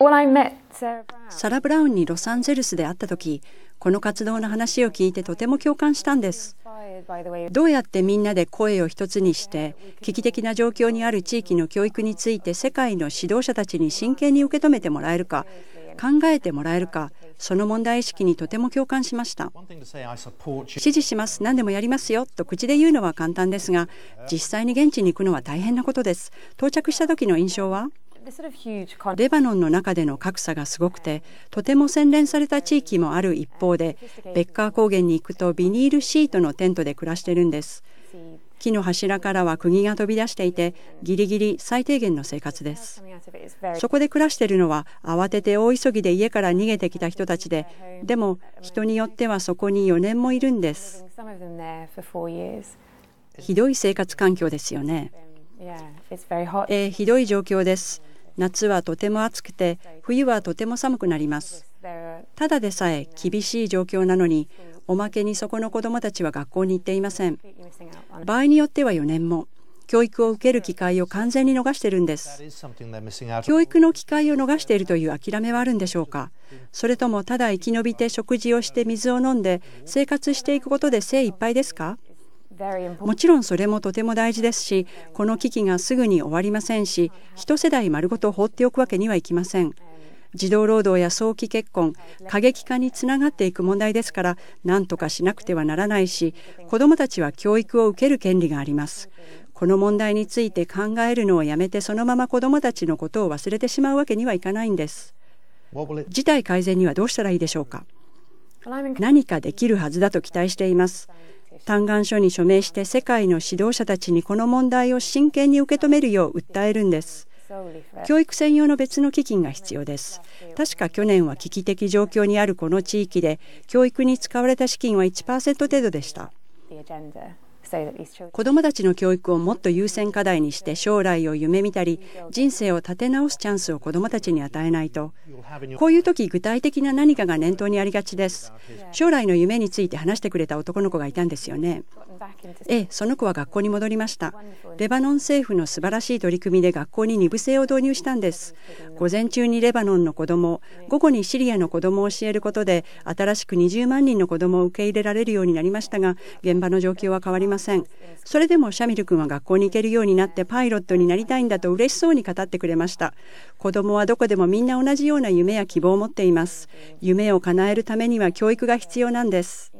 サラ・ブラウンにロサンゼルスで会った時この活動の話を聞いてとても共感したんですどうやってみんなで声を一つにして危機的な状況にある地域の教育について世界の指導者たちに真剣に受け止めてもらえるか考えてもらえるかその問題意識にとても共感しました支持します何でもやりますよと口で言うのは簡単ですが実際に現地に行くのは大変なことです到着した時の印象はレバノンの中での格差がすごくてとても洗練された地域もある一方でベッカー高原に行くとビニールシートのテントで暮らしてるんです木の柱からは釘が飛び出していてギリギリ最低限の生活ですそこで暮らしているのは慌てて大急ぎで家から逃げてきた人たちででも人によってはそこに4年もいるんですひどい生活環境ですよね、えー、ひどい状況です夏はとても暑くて冬はとても寒くなりますただでさえ厳しい状況なのにおまけにそこの子どもたちは学校に行っていません場合によっては4年も教育を受ける機会を完全に逃してるんです教育の機会を逃しているという諦めはあるんでしょうかそれともただ生き延びて食事をして水を飲んで生活していくことで精一杯ですかもちろんそれもとても大事ですしこの危機がすぐに終わりませんし一世代丸ごと放っておくわけにはいきません児童労働や早期結婚過激化につながっていく問題ですから何とかしなくてはならないし子どもたちは教育を受ける権利がありますこの問題について考えるのをやめてそのまま子どもたちのことを忘れてしまうわけにはいかないんです事態改善にはどうしたらいいでしょうか何かできるはずだと期待しています嘆願書に署名して世界の指導者たちにこの問題を真剣に受け止めるよう訴えるんです。教育専用の別の基金が必要です。確か去年は危機的状況にあるこの地域で教育に使われた資金は1%程度でした。子どもたちの教育をもっと優先課題にして将来を夢見たり人生を立て直すチャンスを子どもたちに与えないとこういう時具体的な何かが念頭にありがちです将来の夢について話してくれた男の子がいたんですよねええその子は学校に戻りましたレバノン政府の素晴らしい取り組みで学校に2部制を導入したんです午前中にレバノンの子ども午後にシリアの子どもを教えることで新しく20万人の子どもを受け入れられるようになりましたが現場の状況は変わりまません。それでもシャミル君は学校に行けるようになってパイロットになりたいんだと嬉しそうに語ってくれました。子供はどこでもみんな同じような夢や希望を持っています。夢を叶えるためには教育が必要なんです。